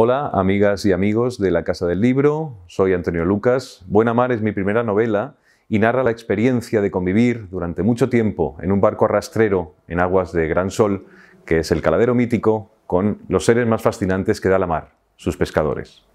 Hola, amigas y amigos de la Casa del Libro, soy Antonio Lucas. Buena Mar es mi primera novela y narra la experiencia de convivir durante mucho tiempo en un barco rastrero en aguas de gran sol, que es el caladero mítico, con los seres más fascinantes que da la mar, sus pescadores.